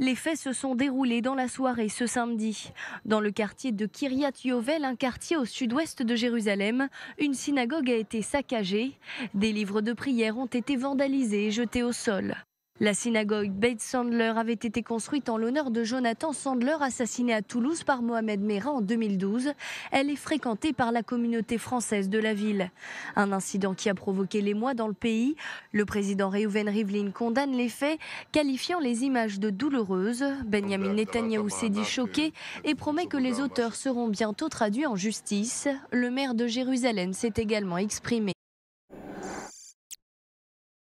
Les faits se sont déroulés dans la soirée ce samedi. Dans le quartier de Kiryat Yovel, un quartier au sud-ouest de Jérusalem, une synagogue a été saccagée. Des livres de prière ont été vandalisés et jetés au sol. La synagogue Beit Sandler avait été construite en l'honneur de Jonathan Sandler, assassiné à Toulouse par Mohamed Merah en 2012. Elle est fréquentée par la communauté française de la ville. Un incident qui a provoqué l'émoi dans le pays. Le président Reuven Rivlin condamne les faits, qualifiant les images de douloureuses. Benjamin Netanyahu s'est dit choqué et promet que les auteurs seront bientôt traduits en justice. Le maire de Jérusalem s'est également exprimé.